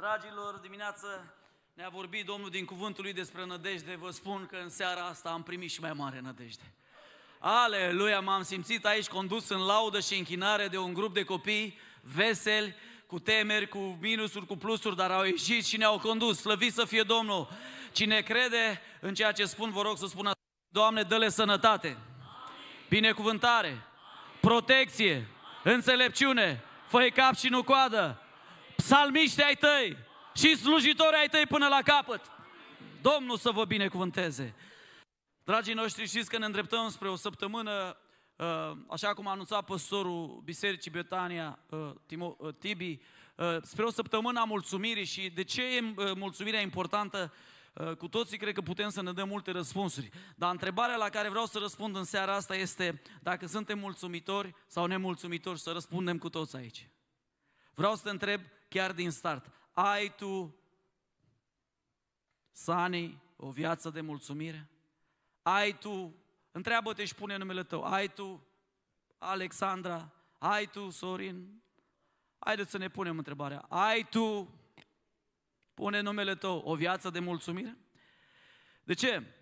Dragilor, dimineață ne-a vorbit Domnul din cuvântul lui despre nădejde. Vă spun că în seara asta am primit și mai mare nădejde. Aleluia, m-am simțit aici condus în laudă și închinare de un grup de copii veseli, cu temeri, cu minusuri, cu plusuri, dar au ieșit și ne-au condus. Slăvit să fie Domnul! Cine crede în ceea ce spun, vă rog să spună, Doamne, dă-le sănătate, Amin. binecuvântare, Amin. protecție, Amin. înțelepciune, fă cap și nu coadă, psalmiștii ai tăi și slujitori ai tăi până la capăt. Domnul să vă binecuvânteze! Dragii noștri, știți că ne îndreptăm spre o săptămână, uh, așa cum a anunțat păstorul Bisericii Betania, uh, uh, Tibi, spre o săptămână a mulțumirii și de ce e mulțumirea importantă? Cu toții cred că putem să ne dăm multe răspunsuri, dar întrebarea la care vreau să răspund în seara asta este dacă suntem mulțumitori sau nemulțumitori, să răspundem cu toți aici. Vreau să te întreb chiar din start. Ai tu, Sani, o viață de mulțumire? Ai tu, întreabă-te și pune numele tău, ai tu, Alexandra, ai tu, Sorin? Haideți să ne punem întrebarea. Ai tu, pune numele tău, o viață de mulțumire? De ce?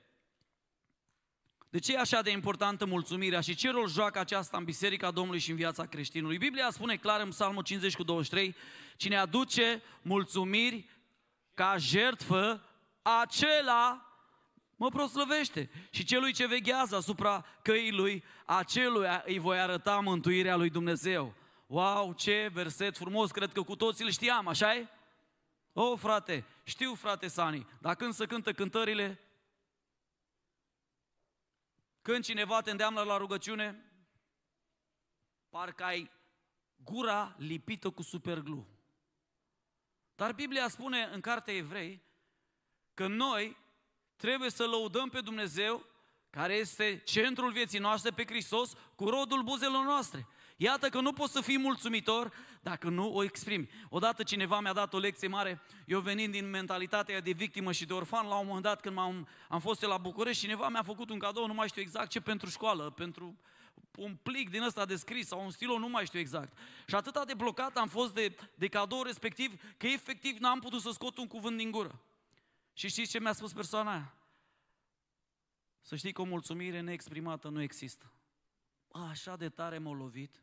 De ce e așa de importantă mulțumirea și ce rol joacă aceasta în Biserica Domnului și în viața creștinului? Biblia spune clar în Psalmul 50 cu 23, cine aduce mulțumiri ca jertfă, acela mă proslăvește. Și celui ce veghează asupra căii lui, acelui îi voi arăta mântuirea lui Dumnezeu. Wow, ce verset frumos, cred că cu toții îl știam, așa e? O, oh, frate, știu frate Sani, dar când se cântă cântările, când cineva te îndeamnă la rugăciune, parcă ai gura lipită cu superglu. Dar Biblia spune în cartea Evrei că noi trebuie să lăudăm pe Dumnezeu, care este centrul vieții noastre, pe Hristos, cu rodul buzelor noastre. Iată că nu poți să fii mulțumitor dacă nu o exprimi. Odată cineva mi-a dat o lecție mare, eu venind din mentalitatea de victimă și de orfan, la un moment dat când am am fost eu la București, cineva mi-a făcut un cadou, nu mai știu exact ce, pentru școală, pentru un plic din ăsta de scris sau un stilou, nu mai știu exact. Și atâta de blocat am fost de, de cadou respectiv, că efectiv n-am putut să scot un cuvânt din gură. Și știți ce mi-a spus persoana aia? Să știi că o mulțumire neexprimată nu există. Așa de tare m-a lovit.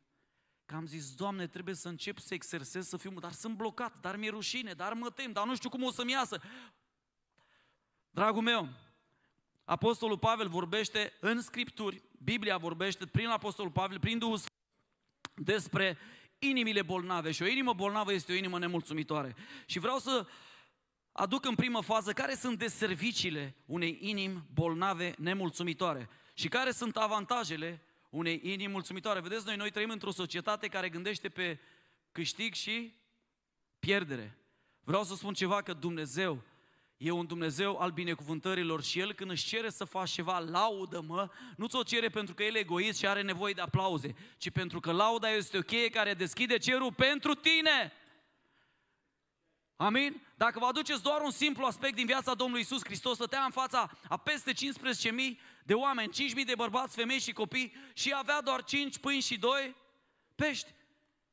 Că am zis, Doamne, trebuie să încep să exersez, să fiu, dar sunt blocat, dar mi-e rușine, dar mă tem, dar nu știu cum o să-mi iasă. Dragul meu, Apostolul Pavel vorbește în Scripturi, Biblia vorbește prin Apostolul Pavel, prin Duhul Sfânt, despre inimile bolnave și o inimă bolnavă este o inimă nemulțumitoare. Și vreau să aduc în primă fază care sunt deserviciile unei inimi bolnave nemulțumitoare și care sunt avantajele unei inimi mulțumitoare. Vedeți, noi, noi trăim într-o societate care gândește pe câștig și pierdere. Vreau să spun ceva că Dumnezeu e un Dumnezeu al binecuvântărilor și El când își cere să faci ceva, laudă-mă, nu ți-o cere pentru că El e egoist și are nevoie de aplauze, ci pentru că lauda este o cheie care deschide cerul pentru tine. Amin? Dacă vă aduceți doar un simplu aspect din viața Domnului Isus Hristos, stătea în fața a peste 15.000 de oameni, 5.000 de bărbați, femei și copii și avea doar 5 pâini și 2 pești.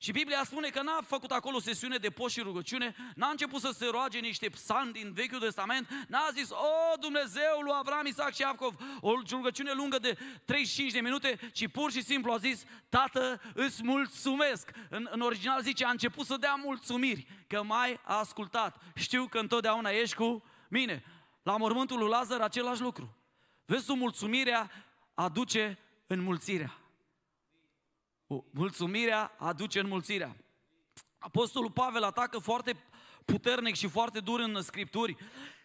Și Biblia spune că n-a făcut acolo sesiune de post și rugăciune, n-a început să se roage niște psalmi din Vechiul Testament, n-a zis, o Dumnezeu lui Avram, Isaac și Iacov, o rugăciune lungă de 35 de minute, ci pur și simplu a zis, Tată, îți mulțumesc. În, în original zice, a început să dea mulțumiri, că mai a ascultat. Știu că întotdeauna ești cu mine. La mormântul lui Lazar, același lucru. Vezi, mulțumirea aduce înmulțirea. Mulțumirea aduce înmulțirea. Apostolul Pavel atacă foarte puternic și foarte dur în Scripturi.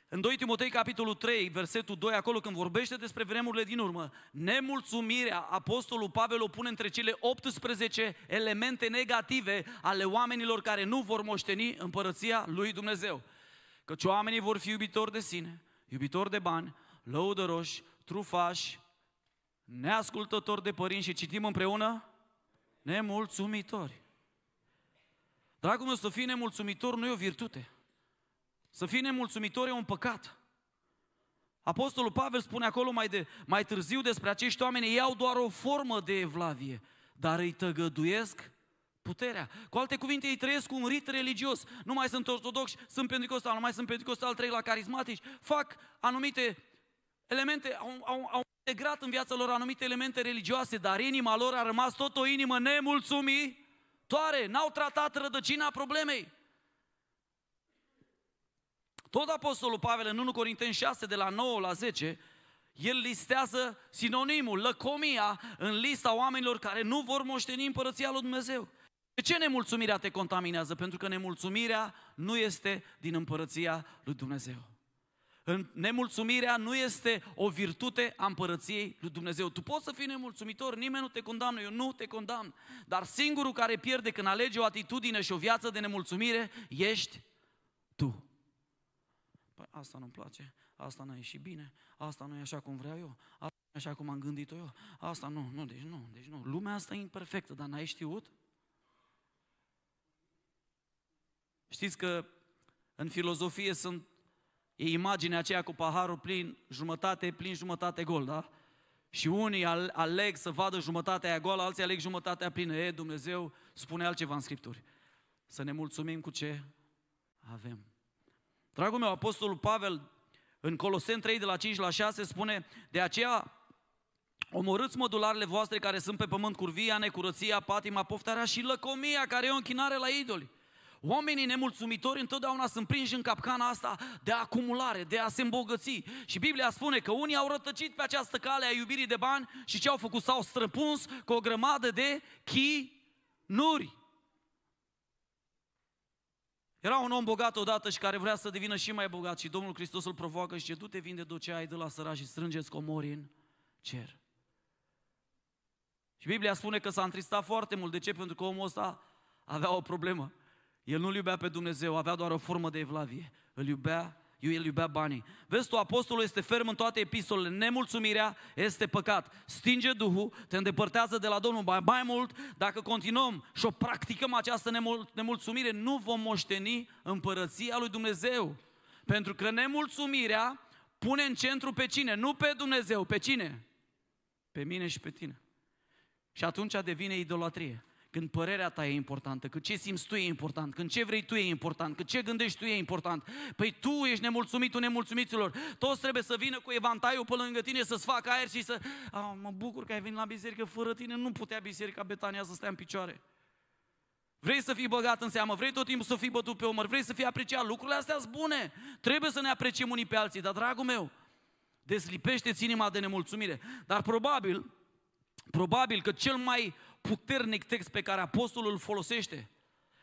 În 2 Timotei, capitolul 3, versetul 2, acolo când vorbește despre vremurile din urmă, nemulțumirea, apostolul Pavel o pune între cele 18 elemente negative ale oamenilor care nu vor moșteni împărăția lui Dumnezeu. Căci oamenii vor fi iubitori de sine, iubitori de bani, lăudăroși, trufași, neascultători de părinți și citim împreună? Nemulțumitori. Dragul meu, să fii nemulțumitor nu e o virtute. Să fii nemulțumitor e un păcat. Apostolul Pavel spune acolo mai, de, mai târziu despre acești oameni, ei au doar o formă de evlavie, dar îi tăgăduiesc puterea. Cu alte cuvinte, ei trăiesc un rit religios. Nu mai sunt ortodoxi, sunt pentecostal, nu mai sunt pentecostal, trei la carismatici, fac anumite elemente, au, au, au integrat în viața lor anumite elemente religioase, dar inima lor a rămas tot o inimă nemulțumitoare, n-au tratat rădăcina problemei. Tot Apostolul Pavel în 1 Corinteni 6, de la 9 la 10, el listează sinonimul, lăcomia, în lista oamenilor care nu vor moșteni împărăția lui Dumnezeu. De ce nemulțumirea te contaminează? Pentru că nemulțumirea nu este din împărăția lui Dumnezeu. Nemulțumirea nu este o virtute a împărăției lui Dumnezeu. Tu poți să fii nemulțumitor, nimeni nu te condamnă, eu nu te condamn. Dar singurul care pierde când alege o atitudine și o viață de nemulțumire, ești tu. Păi asta nu-mi place, asta nu a ieșit bine, asta nu e așa cum vreau eu, asta nu e așa cum am gândit eu, asta nu, nu, deci nu, deci nu. Lumea asta e imperfectă, dar n-ai știut? Știți că în filozofie sunt E imaginea aceea cu paharul plin, jumătate plin, jumătate gol, da? Și unii aleg să vadă jumătatea aia goală, alții aleg jumătatea plină. E, Dumnezeu spune altceva în Scripturi. Să ne mulțumim cu ce avem. Dragul meu, Apostolul Pavel, în Colosen 3, de la 5 la 6, spune De aceea, omorâți mădularele voastre care sunt pe pământ, curvia, necurăția, patima, poftarea și lăcomia, care e o închinare la idoli. Oamenii nemulțumitori întotdeauna sunt prinși în capcana asta de acumulare, de a se îmbogăți. Și Biblia spune că unii au rătăcit pe această cale a iubirii de bani și ce au făcut? S-au străpuns cu o grămadă de chinuri. Era un om bogat odată și care vrea să devină și mai bogat și Domnul Hristos îl provoacă și zice, du-te, vinde tot ce ai de la săra și strângeți comori în cer. Și Biblia spune că s-a întristat foarte mult. De ce? Pentru că omul ăsta avea o problemă. El nu iubea pe Dumnezeu, avea doar o formă de evlavie. Îl iubea, el iubea banii. Vezi tu, apostolul este ferm în toate epistolele. Nemulțumirea este păcat. Stinge Duhul, te îndepărtează de la Domnul. Mai, mai mult, dacă continuăm și o practicăm această nemul, nemulțumire, nu vom moșteni împărăția lui Dumnezeu. Pentru că nemulțumirea pune în centru pe cine? Nu pe Dumnezeu, pe cine? Pe mine și pe tine. Și atunci devine idolatrie când părerea ta e importantă, când ce simți tu e important, când ce vrei tu e important, când ce gândești tu e important. Păi tu ești nemulțumitul nemulțumiților. Toți trebuie să vină cu evantaiul pe lângă tine să-ți facă aer și să... A, mă bucur că ai venit la biserică, fără tine nu putea biserica Betania să stea în picioare. Vrei să fii băgat în seamă, vrei tot timpul să fii bătut pe umăr, vrei să fii apreciat, lucrurile astea sunt bune. Trebuie să ne apreciem unii pe alții, dar dragul meu, deslipește-ți inima de nemulțumire. Dar probabil, probabil că cel mai puternic text pe care apostolul îl folosește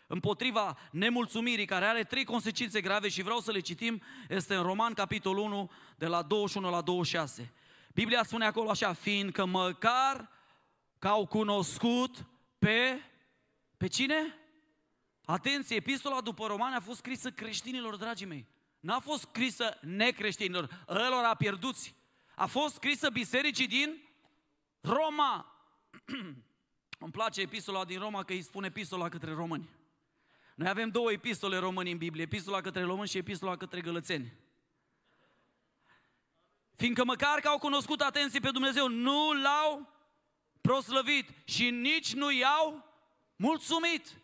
împotriva nemulțumirii, care are trei consecințe grave și vreau să le citim, este în Roman, capitolul 1, de la 21 la 26. Biblia spune acolo așa, fiindcă măcar că au cunoscut pe, pe cine? Atenție, epistola după Roman a fost scrisă creștinilor, dragii mei. N-a fost scrisă necreștinilor, a pierduți. A fost scrisă bisericii din Roma. Îmi place epistola din Roma că îi spune epistola către români. Noi avem două epistole români în Biblie, epistola către români și epistola către gălățeni. Fiindcă măcar că au cunoscut atenție pe Dumnezeu, nu l-au proslăvit și nici nu i-au mulțumit,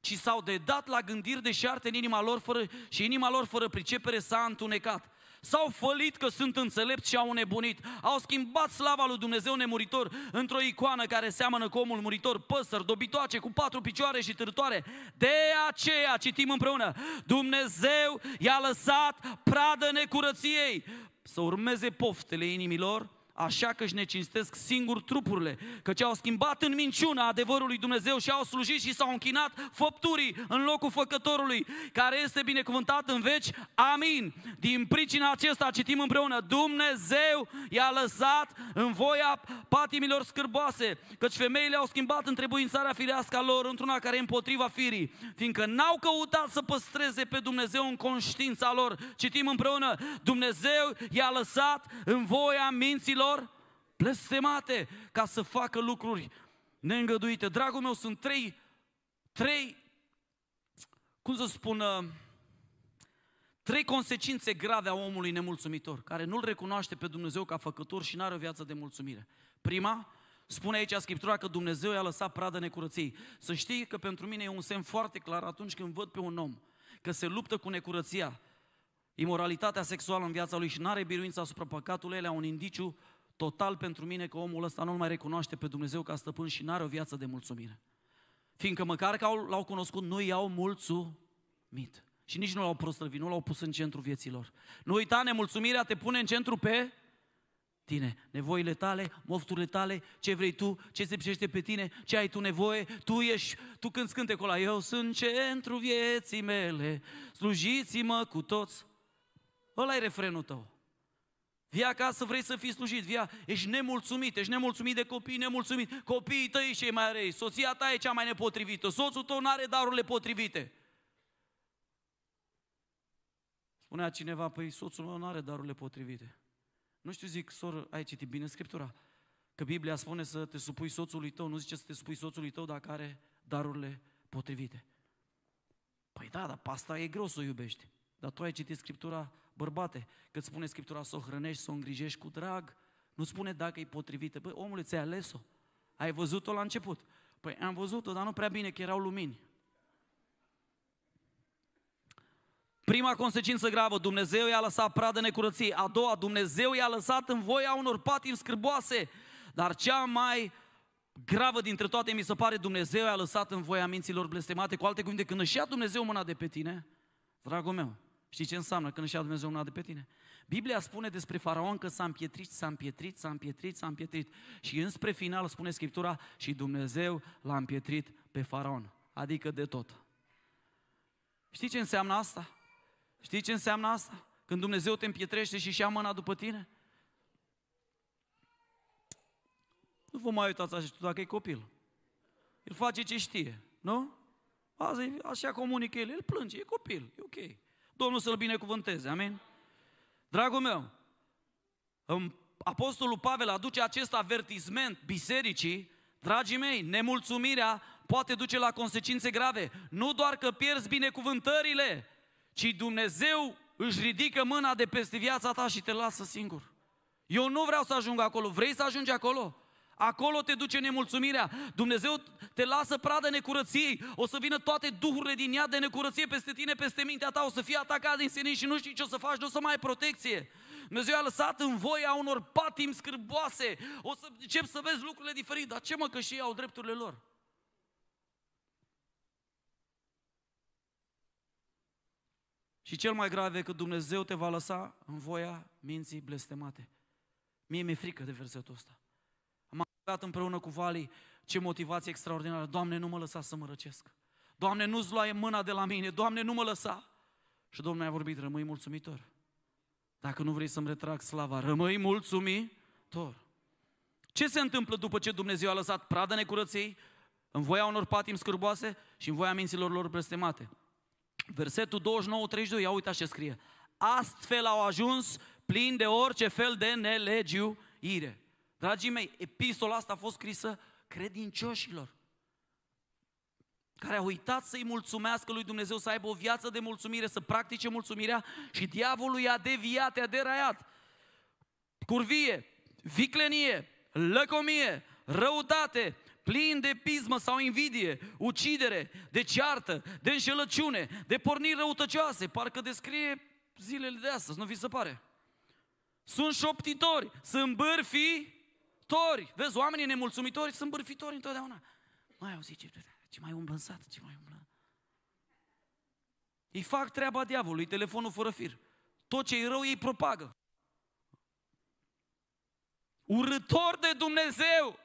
ci s-au dedat la gândiri de șarte în inima lor fără, și inima lor fără pricepere s-a întunecat. S-au fălit că sunt înțelepți și au nebunit. Au schimbat slava lui Dumnezeu nemuritor într-o icoană care seamănă cu omul muritor, păsări, dobitoace, cu patru picioare și târtoare. De aceea, citim împreună, Dumnezeu i-a lăsat pradă necurăției să urmeze poftele inimilor așa că își necinstesc singur trupurile, căci au schimbat în minciuna adevărul lui Dumnezeu și au slujit și s-au închinat făpturii în locul făcătorului, care este binecuvântat în veci. Amin. Din pricina acesta citim împreună, Dumnezeu i-a lăsat în voia patimilor scârboase, căci femeile au schimbat întrebuințarea firească a lor într-una care e împotriva firii, fiindcă n-au căutat să păstreze pe Dumnezeu în conștiința lor. Citim împreună, Dumnezeu i-a lăsat în voia minților lor blestemate ca să facă lucruri neîngăduite. Dragul meu, sunt trei, trei, cum să spun, uh, trei consecințe grave a omului nemulțumitor, care nu-L recunoaște pe Dumnezeu ca făcător și nu are o viață de mulțumire. Prima, spune aici Scriptura că Dumnezeu i-a lăsat pradă necurăției. Să știi că pentru mine e un semn foarte clar atunci când văd pe un om că se luptă cu necurăția, imoralitatea sexuală în viața lui și nu are biruința asupra păcatului, ele un indiciu total pentru mine că omul ăsta nu mai recunoaște pe Dumnezeu ca stăpân și n-are o viață de mulțumire. Fiindcă măcar că l-au cunoscut, nu i-au mulțumit. Și nici nu l-au prostrăvit, nu l-au pus în centru vieților. Nu uita, nemulțumirea te pune în centru pe tine. Nevoile tale, mofturile tale, ce vrei tu, ce se pisește pe tine, ce ai tu nevoie, tu ești, tu când scânte cola, eu sunt centru vieții mele, slujiți-mă cu toți. Ăla e refrenul tău. Via acasă, vrei să fii slujit, via, ești nemulțumit, ești nemulțumit de copii, nemulțumit, copiii tăi cei mai răi, soția ta e cea mai nepotrivită, soțul tău nu are darurile potrivite. Spunea cineva, păi soțul meu nu are darurile potrivite. Nu știu, zic, soră, ai citit bine Scriptura? Că Biblia spune să te supui soțului tău, nu zice să te supui soțului tău dacă are darurile potrivite. Păi da, dar pasta e greu să o iubești. Dar tu ai citit Scriptura Bărbate, cât spune Scriptura să o hrănești, să o îngrijești cu drag, nu spune dacă e potrivită. Băi, omule, ți-ai ales-o. Ai văzut-o la început. Păi am văzut-o, dar nu prea bine, că erau lumini. Prima consecință gravă, Dumnezeu i-a lăsat pradă necurăției. A doua, Dumnezeu i-a lăsat în voia unor patim scârboase. Dar cea mai gravă dintre toate, mi se pare, Dumnezeu i-a lăsat în voia minților blestemate. Cu alte cuvinte, când își ia Dumnezeu mâna de pe tine, dragul meu, Știi ce înseamnă când își ia Dumnezeu una de pe tine? Biblia spune despre faraon că s-a împietrit, s-a împietrit, s-a împietrit, s-a împietrit. Și înspre final spune Scriptura și Dumnezeu l-a împietrit pe faraon. Adică de tot. Știi ce înseamnă asta? Știi ce înseamnă asta? Când Dumnezeu te împietrește și își ia mâna după tine? Nu vă mai uitați așa, dacă e copil. El face ce știe, nu? Azi, așa comunică el, el plânge, e copil, e ok. Domnul să-l binecuvânteze, amin? Dragul meu, Apostolul Pavel aduce acest avertisment bisericii, dragii mei, nemulțumirea poate duce la consecințe grave. Nu doar că pierzi binecuvântările, ci Dumnezeu își ridică mâna de peste viața ta și te lasă singur. Eu nu vreau să ajung acolo. Vrei să ajungi acolo? Acolo te duce nemulțumirea. Dumnezeu te lasă pradă necurăției. O să vină toate duhurile din ea de necurăție peste tine, peste mintea ta. O să fie atacat din senin și nu știi ce o să faci, nu o să mai ai protecție. Dumnezeu a lăsat în voi a unor patim scârboase. O să încep să vezi lucrurile diferite. Dar ce mă că și ei au drepturile lor? Și cel mai grav e că Dumnezeu te va lăsa în voia minții blestemate. Mie mi-e frică de versetul ăsta dat împreună cu Vali, ce motivație extraordinară. Doamne, nu mă lăsa să mă răcesc. Doamne, nu-ți luai mâna de la mine. Doamne, nu mă lăsa. Și Domnul a vorbit, rămâi mulțumitor. Dacă nu vrei să-mi retrag slava, rămâi mulțumitor. Ce se întâmplă după ce Dumnezeu a lăsat pradă necurăței în voia unor patim scârboase și în voia minților lor blestemate? Versetul 29-32, ia uita ce scrie. Astfel au ajuns plini de orice fel de nelegiuire. Dragii mei, epistola asta a fost scrisă credincioșilor care a uitat să-i mulțumească lui Dumnezeu, să aibă o viață de mulțumire, să practice mulțumirea și diavolul i-a deviat, i-a deraiat. Curvie, viclenie, lăcomie, răutate, plin de pismă sau invidie, ucidere, de ceartă, de înșelăciune, de porniri răutăcioase, parcă descrie zilele de astăzi, nu vi se pare? Sunt șoptitori, sunt bârfii bârfitori. Vezi, oamenii nemulțumitori sunt bârfitori întotdeauna. Mai auzi, ce, ce mai umblă în sat, ce mai umblă. Îi fac treaba diavolului, telefonul fără fir. Tot ce e rău ei propagă. Urător de Dumnezeu!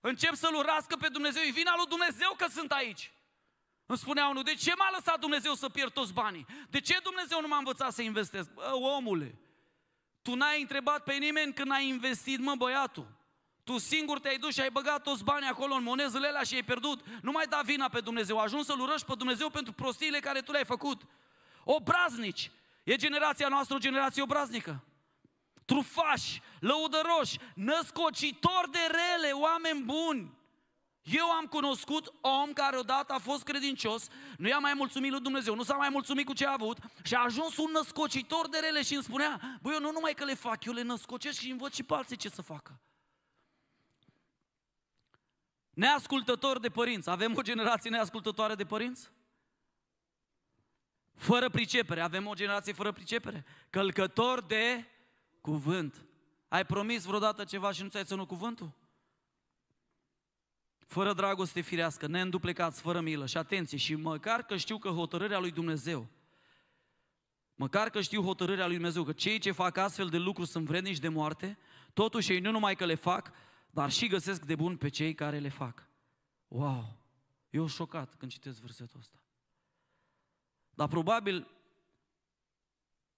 Încep să-L urască pe Dumnezeu. E vina lui Dumnezeu că sunt aici. Îmi spunea unul, de ce m-a lăsat Dumnezeu să pierd toți banii? De ce Dumnezeu nu m-a învățat să investesc? Bă, omule, tu n-ai întrebat pe nimeni când ai investit, mă băiatul. Tu singur te-ai dus și ai băgat toți banii acolo în monezele alea și ai pierdut. Nu mai da vina pe Dumnezeu. Ajuns să-L urăști pe Dumnezeu pentru prostiile care tu le-ai făcut. Obraznici. E generația noastră o generație obraznică. Trufași, lăudăroși, născocitori de rele, oameni buni. Eu am cunoscut om care odată a fost credincios, nu i-a mai mulțumit lui Dumnezeu, nu s-a mai mulțumit cu ce a avut și a ajuns un născocitor de rele și îmi spunea, băi, eu nu numai că le fac, eu le născocesc și învăț și pe alții ce să facă. Neascultători de părinți, avem o generație neascultătoare de părinți? Fără pricepere, avem o generație fără pricepere. Călcător de cuvânt. Ai promis vreodată ceva și nu ți-ai ținut cuvântul? fără dragoste firească, neînduplecați, fără milă. Și atenție, și măcar că știu că hotărârea lui Dumnezeu, măcar că știu hotărârea lui Dumnezeu, că cei ce fac astfel de lucruri sunt vrednici de moarte, totuși ei nu numai că le fac, dar și găsesc de bun pe cei care le fac. Wow! Eu șocat când citesc versetul ăsta. Dar probabil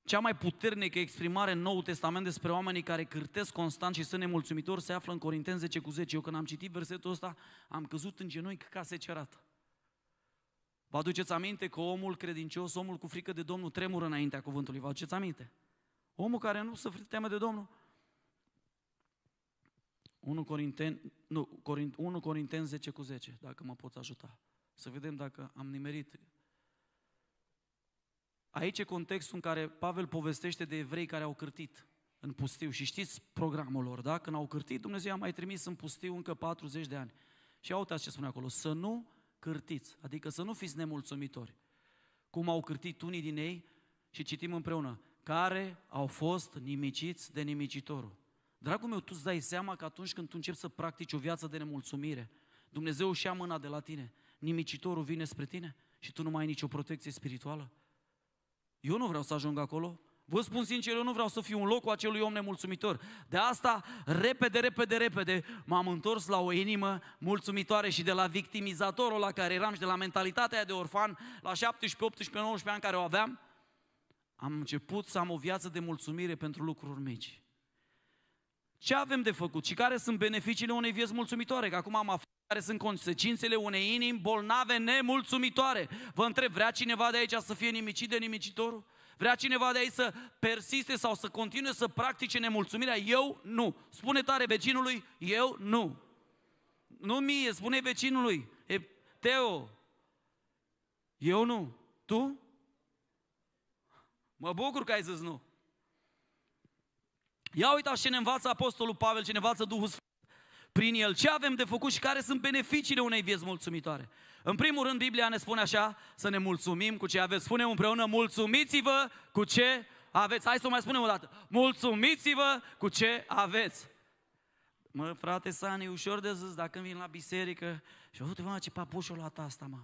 cea mai puternică exprimare în Noul Testament despre oamenii care cârtesc constant și sunt nemulțumitori se află în Corinteni 10 cu 10. Eu când am citit versetul ăsta, am căzut în genunchi ca secerat. Vă aduceți aminte că omul credincios, omul cu frică de Domnul, tremură înaintea cuvântului. Vă aduceți aminte? Omul care nu se teme de Domnul. 1 Corinteni, nu, Corint, 1 Corinteni 10 cu 10, dacă mă poți ajuta. Să vedem dacă am nimerit Aici e contextul în care Pavel povestește de evrei care au cârtit în pustiu. Și știți programul lor, da? Când au cârtit, Dumnezeu a mai trimis în pustiu încă 40 de ani. Și au ce spune acolo, să nu cârtiți, adică să nu fiți nemulțumitori. Cum au cârtit unii din ei și citim împreună, care au fost nimiciți de nimicitorul. Dragul meu, tu îți dai seama că atunci când tu începi să practici o viață de nemulțumire, Dumnezeu își ia mâna de la tine, nimicitorul vine spre tine și tu nu mai ai nicio protecție spirituală. Eu nu vreau să ajung acolo. Vă spun sincer, eu nu vreau să fiu un loc cu acelui om nemulțumitor. De asta, repede, repede, repede, m-am întors la o inimă mulțumitoare și de la victimizatorul la care eram și de la mentalitatea aia de orfan, la 17, 18, 19 ani care o aveam, am început să am o viață de mulțumire pentru lucruri mici. Ce avem de făcut și care sunt beneficiile unei vieți mulțumitoare? Că acum am aflat care sunt consecințele unei inimi bolnave, nemulțumitoare. Vă întreb, vrea cineva de aici să fie nimicit de nimicitorul? Vrea cineva de aici să persiste sau să continue să practice nemulțumirea? Eu nu. Spune tare vecinului, eu nu. Nu mie, spune vecinului, e, Teo, eu nu. Tu? Mă bucur că ai zis nu. Ia uitați ce ne învață Apostolul Pavel, ce ne învață Duhul Sfânt prin el, ce avem de făcut și care sunt beneficiile unei vieți mulțumitoare. În primul rând, Biblia ne spune așa, să ne mulțumim cu ce aveți. Spune împreună, mulțumiți-vă cu ce aveți. Hai să o mai spunem o dată. Mulțumiți-vă cu ce aveți. Mă, frate San, e ușor de zis, dacă vin la biserică și uite, mă, ce papușul luat asta, mă.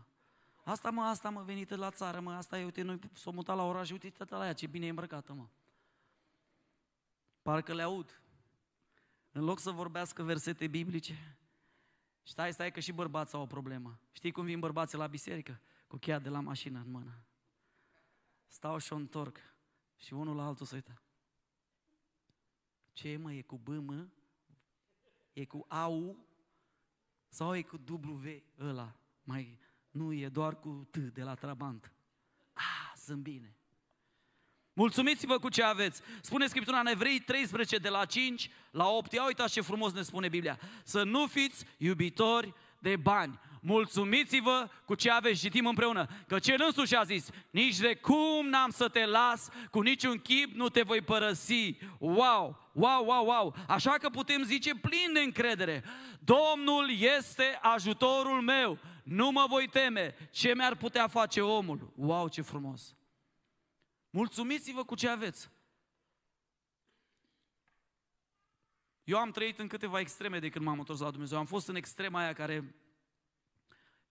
Asta, mă, asta, mă, venită la țară, mă, asta e, uite, noi s-o mutat la oraș, uite, tata la ea, ce bine e îmbrăcată, mă. Parcă le aud. În loc să vorbească versete biblice, stai, stai că și bărbații au o problemă. Știi cum vin bărbații la biserică? Cu cheia de la mașină în mână. Stau și o întorc și unul la altul să uită. Ce mă, e cu B, mă? E cu AU? Sau e cu W ăla? Mai, nu, e doar cu T de la Trabant. Ah, sunt bine. Mulțumiți-vă cu ce aveți. Spune Scriptura în Evrei 13, de la 5 la 8. Ia uitați ce frumos ne spune Biblia. Să nu fiți iubitori de bani. Mulțumiți-vă cu ce aveți, citim împreună. Că cel însuși a zis, nici de cum n-am să te las, cu niciun chip nu te voi părăsi. Wow, wow, wow, wow. Așa că putem zice plin de încredere, Domnul este ajutorul meu, nu mă voi teme, ce mi-ar putea face omul. Wow, ce frumos. Mulțumiți-vă cu ce aveți. Eu am trăit în câteva extreme de când m-am întors la Dumnezeu. Am fost în extrema aia care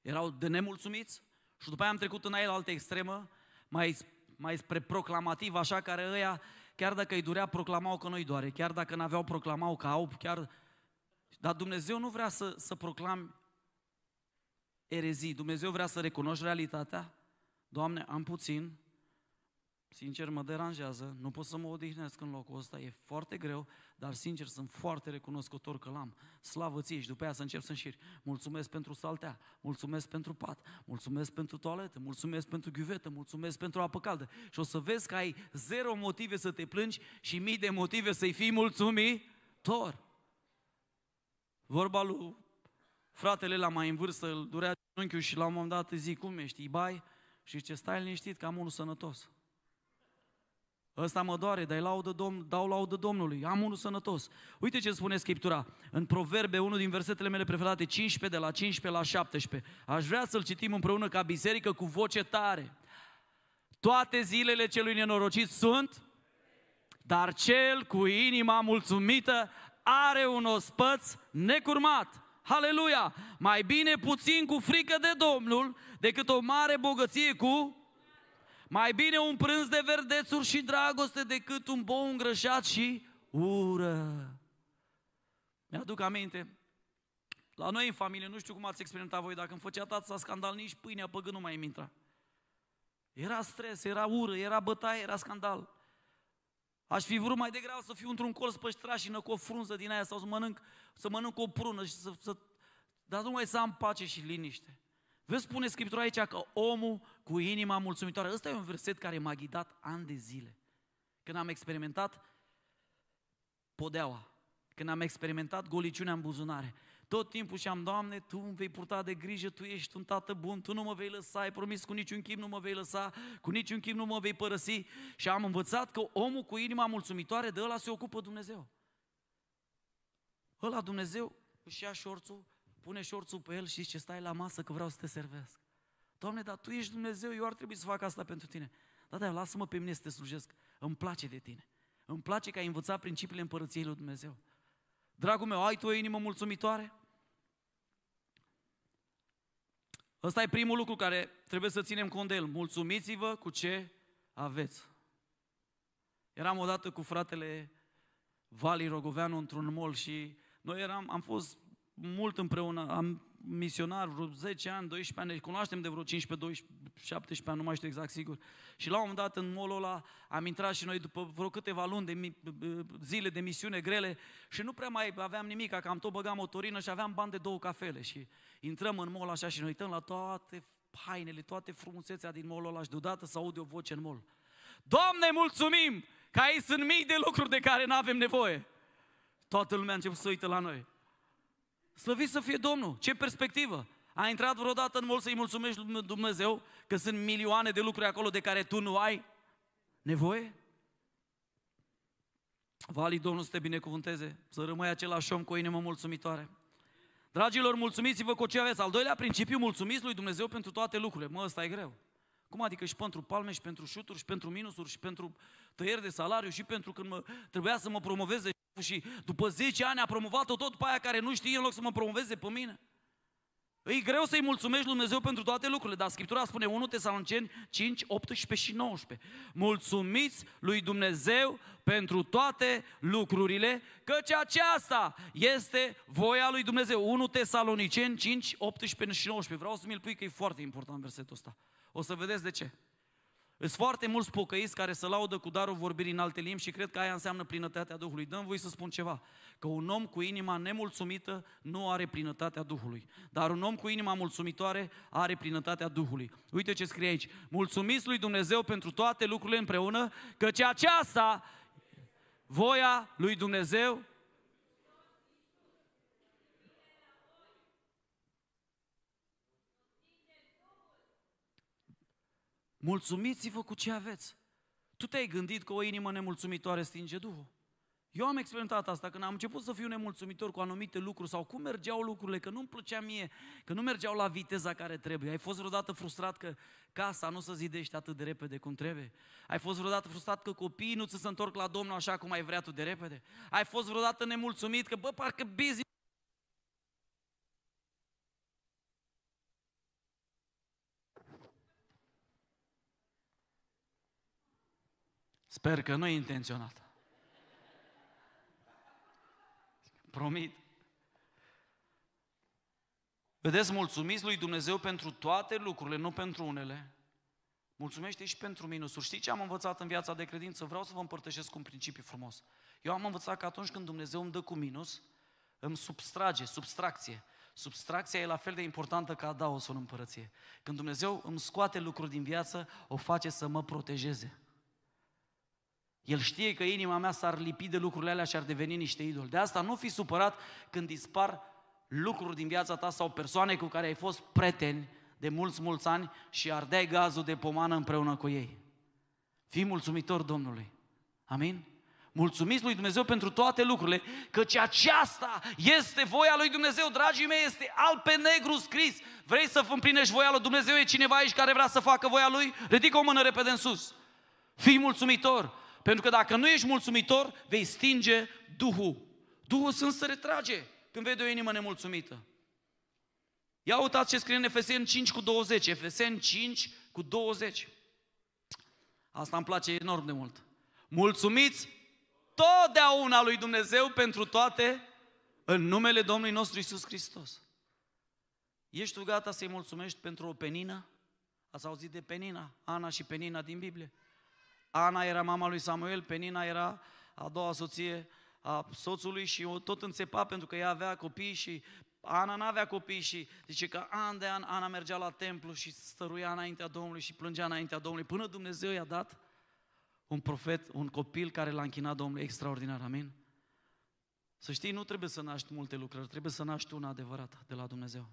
erau de nemulțumiți și după aia am trecut în aia la altă extremă, mai, mai spre proclamativ, așa, care ăia, chiar dacă îi durea, proclamau că nu-i doare, chiar dacă n-aveau, proclamau că au, chiar... Dar Dumnezeu nu vrea să, să proclami erezii, Dumnezeu vrea să recunoști realitatea. Doamne, am puțin, Sincer, mă deranjează, nu pot să mă odihnesc în locul ăsta, e foarte greu, dar sincer, sunt foarte recunoscător că l-am. Slavă ție și după aia să încep să înșiri. Mulțumesc pentru saltea, mulțumesc pentru pat, mulțumesc pentru toaletă, mulțumesc pentru ghiuvetă, mulțumesc pentru apă caldă. Și o să vezi că ai zero motive să te plângi și mii de motive să-i fii mulțumitor. Vorba lui fratele la mai în vârstă, îl durea genunchiul și la un moment dat îi zic, cum ești, bai? Și ce stai liniștit, că am unul sănătos. Ăsta mă doare, dar laudă domn, dau laudă Domnului. Am unul sănătos. Uite ce spune Scriptura. În Proverbe, unul din versetele mele preferate, 15, de la 15 la 17. Aș vrea să-l citim împreună ca biserică cu voce tare. Toate zilele celui nenorocit sunt, dar cel cu inima mulțumită are un ospăț necurmat. Haleluia! Mai bine puțin cu frică de Domnul decât o mare bogăție cu mai bine un prânz de verdețuri și dragoste decât un bou îngrășat și ură. Mi-aduc aminte, la noi în familie, nu știu cum ați experimentat voi, dacă îmi făcea tata scandal, nici pâinea pe nu mai intra. Era stres, era ură, era bătaie, era scandal. Aș fi vrut mai degrabă să fiu într-un colț pe strașină cu o frunză din aia sau să mănânc, să mănânc o prună și să, să dar numai să am pace și liniște. Vă spune Scriptura aici că omul cu inima mulțumitoare, ăsta e un verset care m-a ghidat ani de zile. Când am experimentat podeaua, când am experimentat goliciunea în buzunare, tot timpul și am, Doamne, Tu îmi vei purta de grijă, Tu ești un tată bun, Tu nu mă vei lăsa, ai promis cu niciun chip nu mă vei lăsa, cu niciun chip nu mă vei părăsi. Și am învățat că omul cu inima mulțumitoare, de ăla se ocupă Dumnezeu. Ăla Dumnezeu își ia șorțul, pune șorțul pe el și zice, stai la masă că vreau să te servesc. Doamne, dar Tu ești Dumnezeu, eu ar trebui să fac asta pentru Tine. Da, da, lasă-mă pe mine să te slujesc. Îmi place de Tine. Îmi place că ai învățat principiile împărăției lui Dumnezeu. Dragul meu, ai tu o inimă mulțumitoare? Ăsta e primul lucru care trebuie să ținem cont de el. Mulțumiți-vă cu ce aveți. Eram odată cu fratele Vali Rogoveanu într-un mol și noi eram, am fost mult împreună, am misionar, vreo 10 ani, 12 ani, ne cunoaștem de vreo 15, 12, 17 ani, nu mai știu exact sigur. Și la un moment dat în molul ăla am intrat și noi după vreo câteva luni, de zile de misiune grele și nu prea mai aveam nimic, că am tot băgat motorină și aveam bani de două cafele și intrăm în mol așa și noi uităm la toate hainele, toate frumusețea din molul ăla și deodată se aude o voce în mol. Doamne, mulțumim că aici sunt mii de lucruri de care nu avem nevoie. Toată lumea a început să uită la noi. Slăvit să fie Domnul! Ce perspectivă! A intrat vreodată în mol să-i mulțumești Dumnezeu că sunt milioane de lucruri acolo de care tu nu ai nevoie? Vali, Domnul să te binecuvânteze, să rămâi același om cu o inimă mulțumitoare. Dragilor, mulțumiți-vă cu ce aveți. Al doilea principiu, mulțumiți lui Dumnezeu pentru toate lucrurile. Mă, ăsta e greu. Cum adică și pentru palme, și pentru șuturi, și pentru minusuri, și pentru tăieri de salariu, și pentru când mă, trebuia să mă promoveze și după 10 ani a promovat-o tot pe aia care nu știe în loc să mă promoveze pe mine. E greu să-i mulțumești Dumnezeu pentru toate lucrurile, dar Scriptura spune 1 Tesaloniceni 5, 18 și 19. Mulțumiți lui Dumnezeu pentru toate lucrurile, căci aceasta este voia lui Dumnezeu. 1 Tesaloniceni 5, 18 și 19. Vreau să mi-l pui că e foarte important versetul ăsta. O să vedeți de ce. Sunt foarte mulți pocăiți care se laudă cu darul vorbirii în alte limbi și cred că aia înseamnă plinătatea Duhului. Dăm voi să spun ceva, că un om cu inima nemulțumită nu are plinătatea Duhului, dar un om cu inima mulțumitoare are plinătatea Duhului. Uite ce scrie aici, mulțumiți lui Dumnezeu pentru toate lucrurile împreună, căci aceasta, voia lui Dumnezeu Mulțumiți-vă cu ce aveți. Tu te-ai gândit că o inimă nemulțumitoare stinge Duhul. Eu am experimentat asta când am început să fiu nemulțumitor cu anumite lucruri sau cum mergeau lucrurile, că nu-mi plăcea mie, că nu mergeau la viteza care trebuie. Ai fost vreodată frustrat că casa nu se zidește atât de repede cum trebuie? Ai fost vreodată frustrat că copiii nu ți se întorc la Domnul așa cum ai vrea tu de repede? Ai fost vreodată nemulțumit că, bă, parcă busy Sper că nu e intenționat. Promit. Vedeți, mulțumiți lui Dumnezeu pentru toate lucrurile, nu pentru unele. Mulțumește și pentru minusuri. Știi ce am învățat în viața de credință? Vreau să vă împărtășesc un principiu frumos. Eu am învățat că atunci când Dumnezeu îmi dă cu minus, îmi substrage, substracție. Substracția e la fel de importantă ca adausul în împărăție. Când Dumnezeu îmi scoate lucruri din viață, o face să mă protejeze. El știe că inima mea s-ar lipi de lucrurile alea și ar deveni niște idoli. De asta nu fi supărat când dispar lucruri din viața ta sau persoane cu care ai fost preteni de mulți, mulți ani și ardeai gazul de pomană împreună cu ei. Fii mulțumitor Domnului. Amin? Mulțumiți lui Dumnezeu pentru toate lucrurile, căci aceasta este voia lui Dumnezeu, dragii mei, este alb pe negru scris. Vrei să împlinești voia lui Dumnezeu? E cineva aici care vrea să facă voia lui? Ridică o mână repede în sus. Fii mulțumitor. Pentru că dacă nu ești mulțumitor, vei stinge Duhul. Duhul Sfânt se retrage când vede o inimă nemulțumită. Ia uitați ce scrie în Efeseni 5 cu 20. Efeseni 5 cu 20. Asta îmi place enorm de mult. Mulțumiți totdeauna lui Dumnezeu pentru toate în numele Domnului nostru Isus Hristos. Ești tu gata să-i mulțumești pentru o penină? Ați auzit de penina, Ana și penina din Biblie? Ana era mama lui Samuel, Penina era a doua soție a soțului și o tot înțepa pentru că ea avea copii și Ana n-avea copii și zice că an de an Ana mergea la templu și stăruia înaintea Domnului și plângea înaintea Domnului până Dumnezeu i-a dat un profet, un copil care l-a închinat Domnului extraordinar, amin? Să știi, nu trebuie să naști multe lucrări, trebuie să naști una adevărată de la Dumnezeu.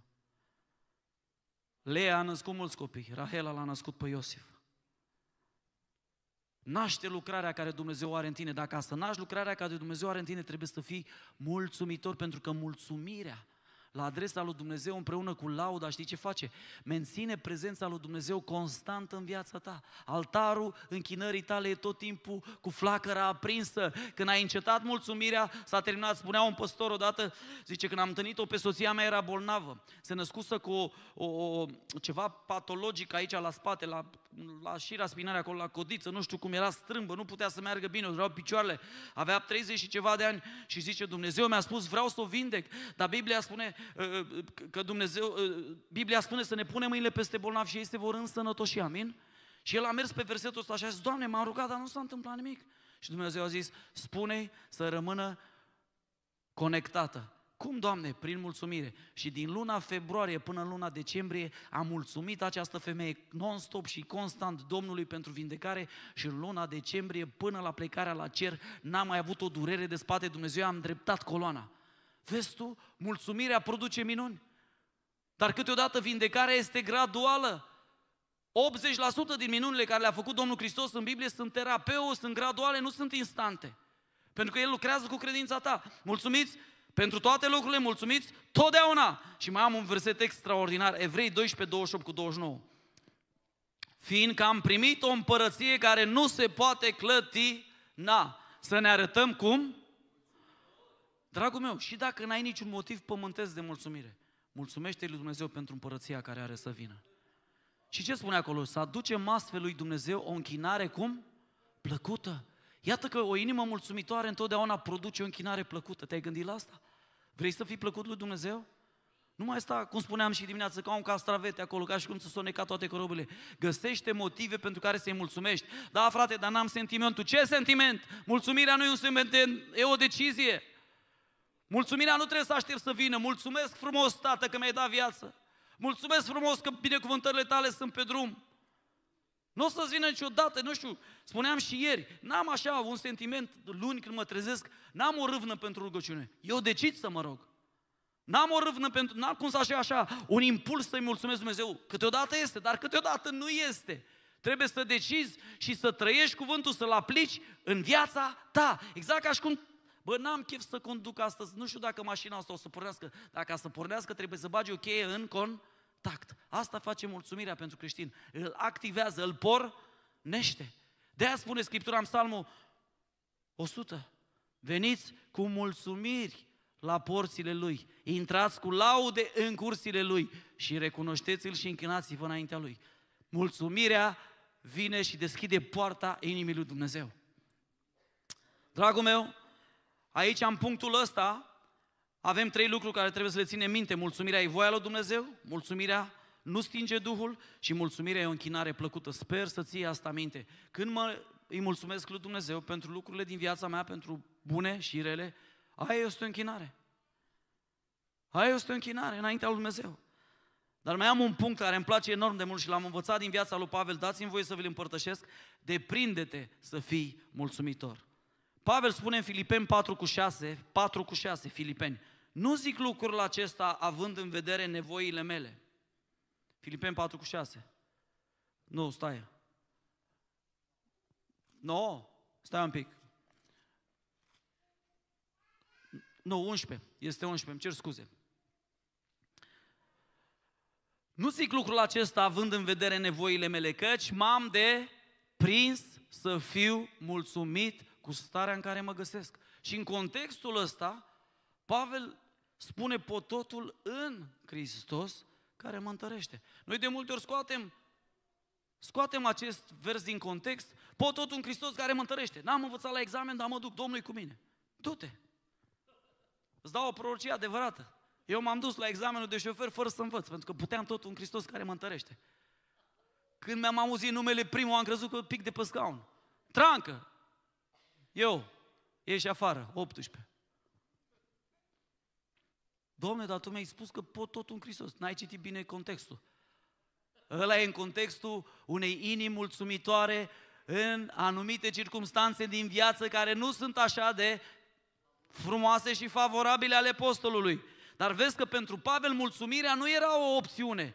Lea a născut mulți copii, Rahela l-a născut pe Iosif. Naște lucrarea care Dumnezeu are în tine. Dacă asta naști lucrarea care Dumnezeu are în tine, trebuie să fii mulțumitor, pentru că mulțumirea la adresa lui Dumnezeu împreună cu lauda, știi ce face? Menține prezența lui Dumnezeu constant în viața ta. Altarul închinării tale e tot timpul cu flacăra aprinsă. Când ai încetat mulțumirea, s-a terminat. Spunea un păstor odată, zice, când am întâlnit-o pe soția mea era bolnavă. Se născusă cu o, o, o, ceva patologic aici la spate, la, la șira spinare acolo, la codiță, nu știu cum era strâmbă, nu putea să meargă bine, își erau picioarele. Avea 30 și ceva de ani și zice, Dumnezeu mi-a spus, vreau să o vindec. Dar Biblia spune, Ă, ă, că Dumnezeu, ă, Biblia spune să ne punem mâinile peste bolnavi și ei se vor însănătoși, amin? Și el a mers pe versetul ăsta și a zis, Doamne, m-am rugat, dar nu s-a întâmplat nimic. Și Dumnezeu a zis, spune să rămână conectată. Cum, Doamne? Prin mulțumire. Și din luna februarie până în luna decembrie a mulțumit această femeie non-stop și constant Domnului pentru vindecare și în luna decembrie până la plecarea la cer n a mai avut o durere de spate. Dumnezeu am dreptat coloana. Vezi tu, mulțumirea produce minuni. Dar câteodată vindecarea este graduală. 80% din minunile care le-a făcut Domnul Hristos în Biblie sunt terapeu, sunt graduale, nu sunt instante. Pentru că El lucrează cu credința ta. Mulțumiți pentru toate lucrurile, mulțumiți totdeauna. Și mai am un verset extraordinar, Evrei 12, 28 cu 29. Fiindcă am primit o împărăție care nu se poate clăti, na, să ne arătăm cum? Dragul meu, și dacă n-ai niciun motiv pământesc de mulțumire, mulțumește lui Dumnezeu pentru împărăția care are să vină. Și ce spune acolo? Să aducem astfel lui Dumnezeu o închinare cum? Plăcută. Iată că o inimă mulțumitoare întotdeauna produce o închinare plăcută. Te-ai gândit la asta? Vrei să fii plăcut lui Dumnezeu? Nu mai sta, cum spuneam și dimineață, ca un castravete acolo, ca și cum să soneca toate corobile. Găsește motive pentru care să-i mulțumești. Da, frate, dar n-am sentimentul. Ce sentiment? Mulțumirea nu e un sentiment, e o decizie. Mulțumirea nu trebuie să aștept să vină. Mulțumesc frumos, Tată, că mi-ai dat viață. Mulțumesc frumos că binecuvântările tale sunt pe drum. Nu o să-ți vină niciodată, nu știu, spuneam și ieri, n-am așa un sentiment luni când mă trezesc, n-am o râvnă pentru rugăciune. Eu decid să mă rog. N-am o râvnă pentru, n-am cum să așa, așa, un impuls să-i mulțumesc Dumnezeu. Câteodată este, dar câteodată nu este. Trebuie să decizi și să trăiești cuvântul, să-l aplici în viața ta. Exact ca și cum Bă, n-am chef să conduc astăzi, nu știu dacă mașina asta o să pornească. Dacă să pornească, trebuie să bagi o cheie în contact. Asta face mulțumirea pentru creștin. Îl activează, îl pornește. De aia spune Scriptura în Psalmul 100. Veniți cu mulțumiri la porțile Lui. Intrați cu laude în cursile Lui și recunoșteți-L și închinați-vă înaintea Lui. Mulțumirea vine și deschide poarta inimii lui Dumnezeu. Dragul meu, Aici, în punctul ăsta, avem trei lucruri care trebuie să le ținem minte. Mulțumirea e voia lui Dumnezeu, mulțumirea nu stinge Duhul și mulțumirea e o închinare plăcută. Sper să ții asta minte. Când mă, îi mulțumesc lui Dumnezeu pentru lucrurile din viața mea, pentru bune și rele, aia este o închinare. Aia este o închinare înaintea lui Dumnezeu. Dar mai am un punct care îmi place enorm de mult și l-am învățat din viața lui Pavel, dați-mi voie să vi-l împărtășesc, deprinde-te să fii mulțumitor. Pavel spune în Filipeni 4 cu 6, 4 cu 6, Filipeni, nu zic lucrul acesta având în vedere nevoile mele. Filipeni 4 cu 6. Nu, stai. Nu, no, stai un pic. Nu, 11. Este 11, îmi cer scuze. Nu zic lucrul acesta având în vedere nevoile mele, căci m-am de prins să fiu mulțumit cu starea în care mă găsesc. Și în contextul ăsta, Pavel spune pototul în Hristos care mă întărește. Noi de multe ori scoatem Scoatem acest vers din context, pototul în un Hristos care mă întărește. N-am învățat la examen, dar mă duc Domnului cu mine. Du-te! Îți dau o prorocie adevărată. Eu m-am dus la examenul de șofer fără să învăț, pentru că puteam tot un Hristos care mă întărește. Când mi-am auzit numele primul, am crezut că pic de pe scaun. Trancă! eu, ieși afară, 18. Domne, dar tu mi-ai spus că pot tot un Hristos. N-ai citit bine contextul. Ăla e în contextul unei inimi mulțumitoare în anumite circunstanțe din viață care nu sunt așa de frumoase și favorabile ale apostolului. Dar vezi că pentru Pavel mulțumirea nu era o opțiune,